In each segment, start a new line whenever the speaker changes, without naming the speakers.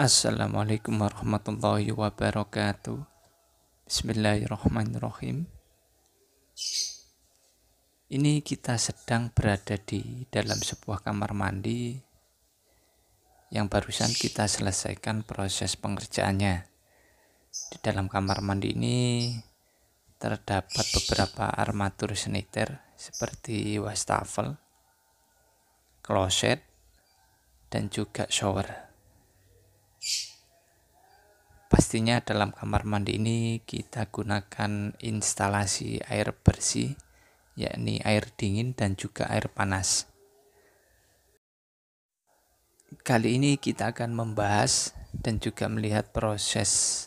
Assalamualaikum warahmatullahi wabarakatuh. Bismillahirrahmanirrahim. Ini kita sedang berada di dalam sebuah kamar mandi yang barusan kita selesaikan proses pengerjaannya. Di dalam kamar mandi ini terdapat beberapa armatur saniter seperti wastafel, kloset, dan juga shower. Pastinya dalam kamar mandi ini kita gunakan instalasi air bersih, yakni air dingin dan juga air panas. Kali ini kita akan membahas dan juga melihat proses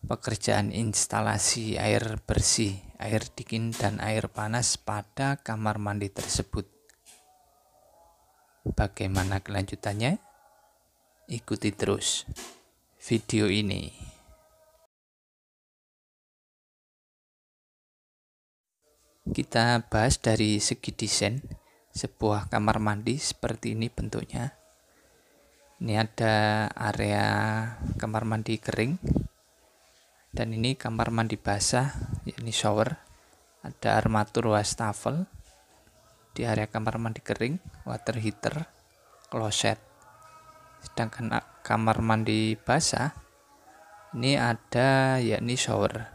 pekerjaan instalasi air bersih, air dingin, dan air panas pada kamar mandi tersebut. Bagaimana kelanjutannya? Ikuti terus video ini. Kita bahas dari segi desain sebuah kamar mandi seperti ini bentuknya. Ini ada area kamar mandi kering dan ini kamar mandi basah, yakni shower. Ada armatur wastafel di area kamar mandi kering, water heater, kloset. Sedangkan kamar mandi basah ini ada yakni shower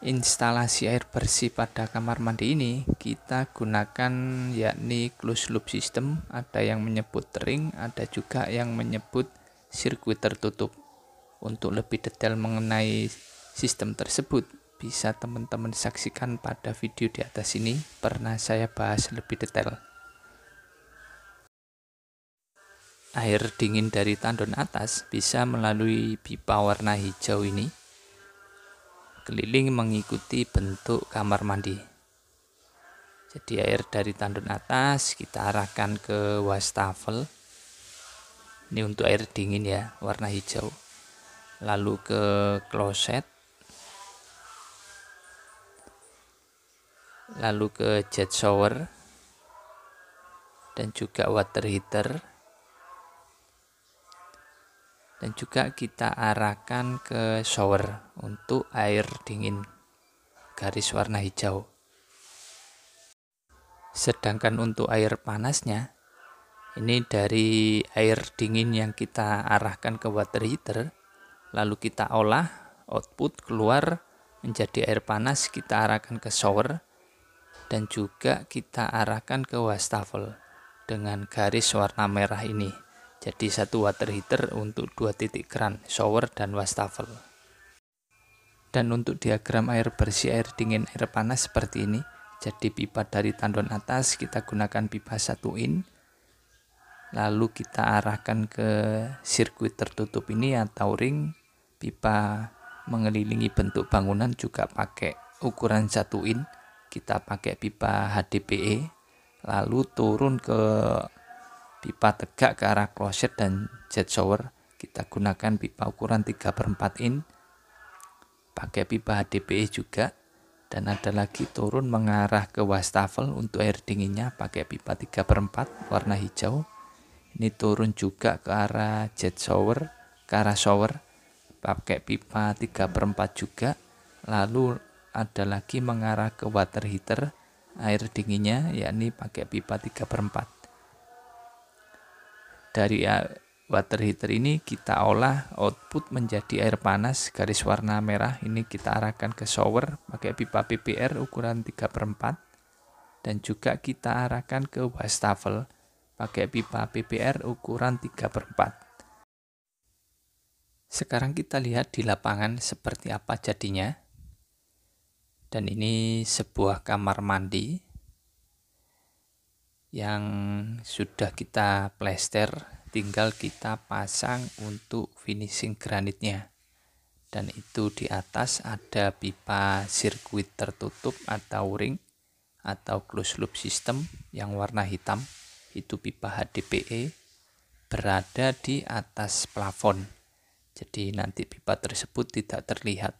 instalasi air bersih pada kamar mandi ini kita gunakan yakni closed loop system ada yang menyebut ring ada juga yang menyebut sirkuit tertutup untuk lebih detail mengenai sistem tersebut bisa teman-teman saksikan pada video di atas ini pernah saya bahas lebih detail air dingin dari tandon atas bisa melalui pipa warna hijau ini keliling mengikuti bentuk kamar mandi. Jadi air dari tandon atas kita arahkan ke wastafel. Ini untuk air dingin ya, warna hijau. Lalu ke kloset. Lalu ke jet shower dan juga water heater dan juga kita arahkan ke shower untuk air dingin garis warna hijau sedangkan untuk air panasnya ini dari air dingin yang kita arahkan ke water heater lalu kita olah output keluar menjadi air panas kita arahkan ke shower dan juga kita arahkan ke wastafel dengan garis warna merah ini jadi satu water heater untuk dua titik keran, shower dan wastafel. Dan untuk diagram air bersih, air dingin, air panas seperti ini. Jadi pipa dari tandon atas kita gunakan pipa satu in. Lalu kita arahkan ke sirkuit tertutup ini atau ring. Pipa mengelilingi bentuk bangunan juga pakai ukuran satu in. Kita pakai pipa HDPE lalu turun ke pipa tegak ke arah kloset dan jet shower kita gunakan pipa ukuran 3 per 4 in pakai pipa HDPE juga dan ada lagi turun mengarah ke wastafel untuk air dinginnya pakai pipa 3 per 4 warna hijau ini turun juga ke arah jet shower ke arah shower pakai pipa 3 per 4 juga lalu ada lagi mengarah ke water heater air dinginnya yakni pakai pipa 3 per 4 dari water heater ini kita olah output menjadi air panas garis warna merah ini kita arahkan ke shower pakai pipa PPR ukuran 3 per 4 dan juga kita arahkan ke wastafel pakai pipa PPR ukuran 3 per 4 sekarang kita lihat di lapangan seperti apa jadinya dan ini sebuah kamar mandi yang sudah kita plester tinggal kita pasang untuk finishing granitnya dan itu di atas ada pipa sirkuit tertutup atau ring atau closed loop system yang warna hitam itu pipa HDPE berada di atas plafon jadi nanti pipa tersebut tidak terlihat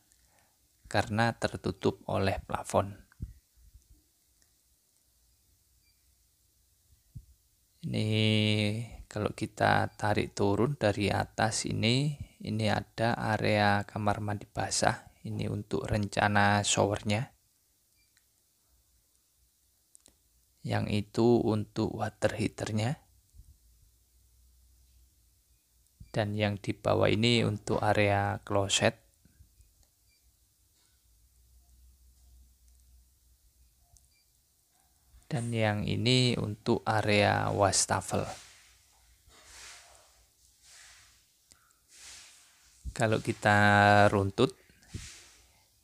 karena tertutup oleh plafon Ini kalau kita tarik turun dari atas ini, ini ada area kamar mandi basah. Ini untuk rencana showernya. Yang itu untuk water heaternya. Dan yang di bawah ini untuk area kloset. dan yang ini untuk area wastafel kalau kita runtut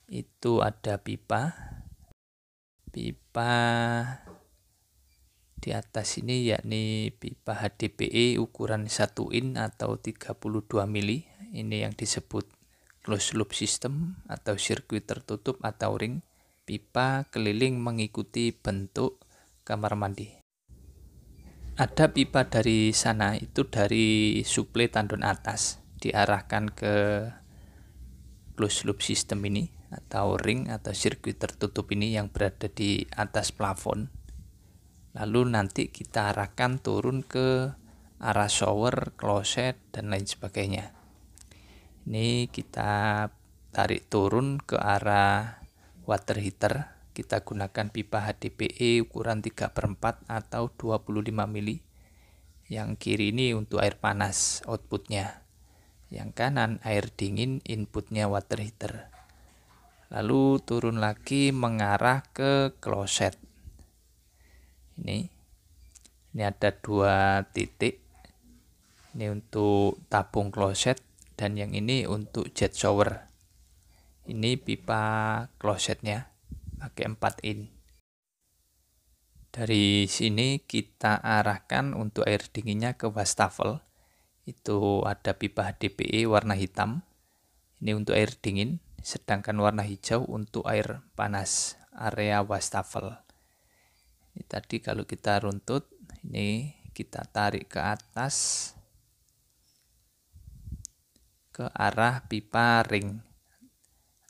itu ada pipa pipa di atas ini yakni pipa HDPE ukuran 1 in atau 32 mili ini yang disebut closed loop system atau sirkuit tertutup atau ring pipa keliling mengikuti bentuk kamar mandi. Ada pipa dari sana itu dari suplai tandon atas diarahkan ke closed loop system ini atau ring atau sirkuit tertutup ini yang berada di atas plafon. Lalu nanti kita arahkan turun ke arah shower, kloset dan lain sebagainya. Ini kita tarik turun ke arah water heater kita gunakan pipa HDPE ukuran 3 per 4 atau 25 mili yang kiri ini untuk air panas outputnya yang kanan air dingin inputnya water heater lalu turun lagi mengarah ke kloset ini ini ada dua titik ini untuk tabung kloset dan yang ini untuk jet shower ini pipa klosetnya pakai 4 in. Dari sini kita arahkan untuk air dinginnya ke wastafel. Itu ada pipa HDPE warna hitam. Ini untuk air dingin, sedangkan warna hijau untuk air panas area wastafel. Ini tadi kalau kita runtut, ini kita tarik ke atas ke arah pipa ring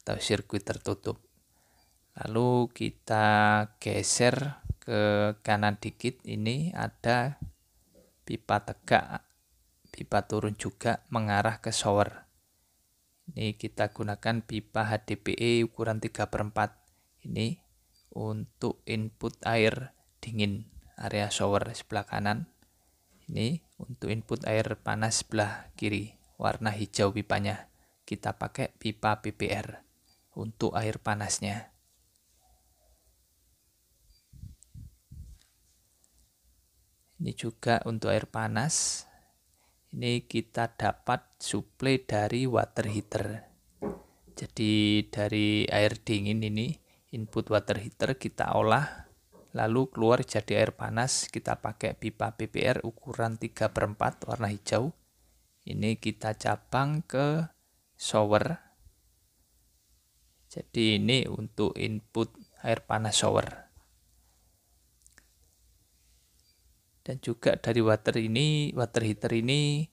atau sirkuit tertutup lalu kita geser ke kanan dikit ini ada pipa tegak pipa turun juga mengarah ke shower ini kita gunakan pipa HDPE ukuran 3 per 4 ini untuk input air dingin area shower sebelah kanan ini untuk input air panas sebelah kiri warna hijau pipanya kita pakai pipa PPR untuk air panasnya Ini juga untuk air panas. Ini kita dapat suplai dari water heater. Jadi dari air dingin ini input water heater kita olah lalu keluar jadi air panas kita pakai pipa PPR ukuran 3 per 4 warna hijau ini kita cabang ke shower jadi ini untuk input air panas shower dan juga dari water ini water heater ini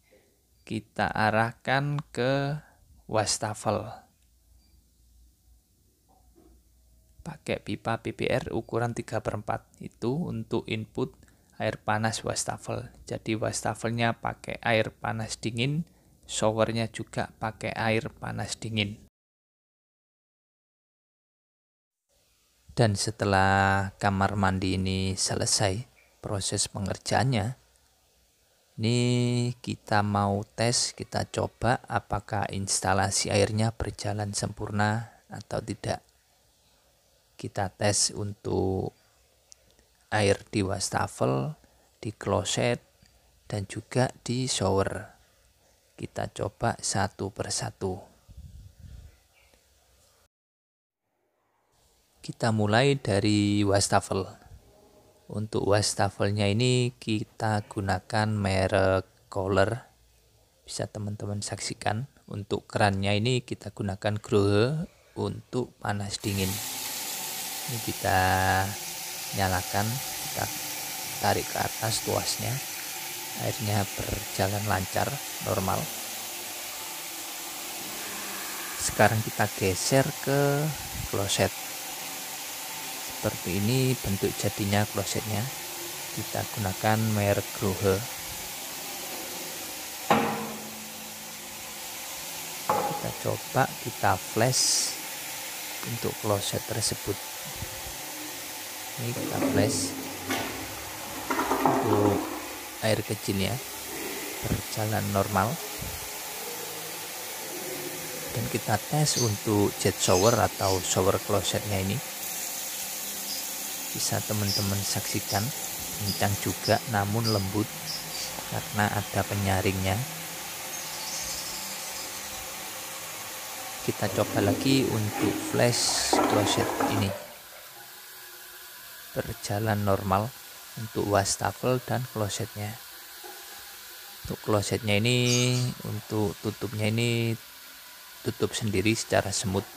kita arahkan ke wastafel pakai pipa PPR ukuran 3 per 4 itu untuk input air panas wastafel jadi wastafelnya pakai air panas dingin showernya juga pakai air panas dingin Dan setelah kamar mandi ini selesai, proses pengerjaannya. Ini kita mau tes, kita coba apakah instalasi airnya berjalan sempurna atau tidak. Kita tes untuk air di wastafel, di kloset, dan juga di shower. Kita coba satu persatu. Kita mulai dari wastafel. Untuk wastafelnya ini kita gunakan merek Color. Bisa teman-teman saksikan. Untuk kerannya ini kita gunakan Grohe untuk panas dingin. Ini kita nyalakan, kita tarik ke atas tuasnya. Airnya berjalan lancar, normal sekarang kita geser ke kloset seperti ini bentuk jadinya klosetnya kita gunakan merek Grohe kita coba kita flash untuk kloset tersebut ini kita flash untuk air kecilnya berjalan normal dan kita tes untuk jet shower atau shower klosetnya ini bisa teman-teman saksikan kencang juga namun lembut karena ada penyaringnya kita coba lagi untuk flash closet ini berjalan normal untuk wastafel dan klosetnya untuk klosetnya ini untuk tutupnya ini tutup sendiri secara semut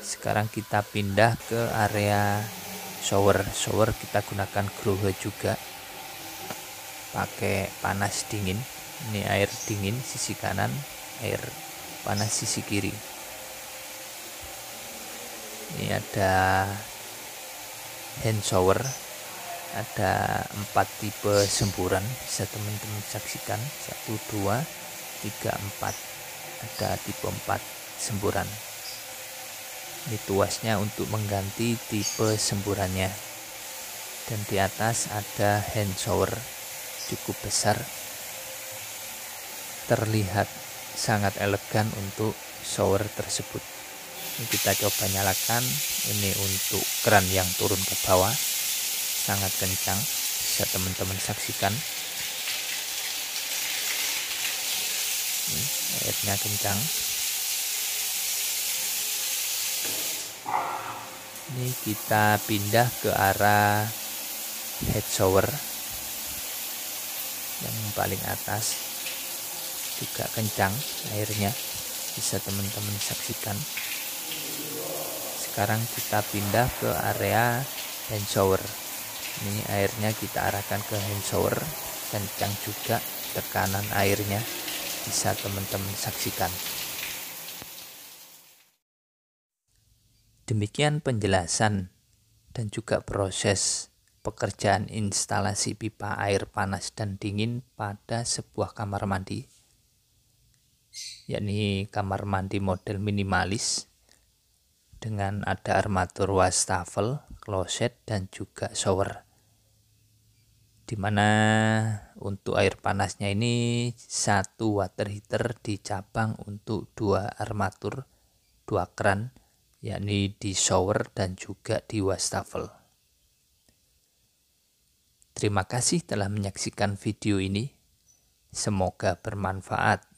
sekarang kita pindah ke area shower shower kita gunakan grohe juga pakai panas dingin ini air dingin sisi kanan air panas sisi kiri ini ada hand shower ada empat tipe semburan bisa teman-teman saksikan satu dua tiga empat ada tipe empat semburan ini tuasnya untuk mengganti tipe semburannya dan di atas ada hand shower cukup besar terlihat sangat elegan untuk shower tersebut ini kita coba nyalakan ini untuk keran yang turun ke bawah sangat kencang bisa teman-teman saksikan ini, airnya kencang ini kita pindah ke arah head shower yang paling atas juga kencang airnya bisa teman-teman saksikan sekarang kita pindah ke area hand shower ini airnya kita arahkan ke hand shower kencang juga tekanan airnya bisa teman-teman saksikan Demikian penjelasan dan juga proses pekerjaan instalasi pipa air panas dan dingin pada sebuah kamar mandi yakni kamar mandi model minimalis dengan ada armatur wastafel, kloset dan juga shower dimana untuk air panasnya ini satu water heater dicabang untuk dua armatur dua keran yakni di shower dan juga di wastafel. Terima kasih telah menyaksikan video ini. Semoga bermanfaat.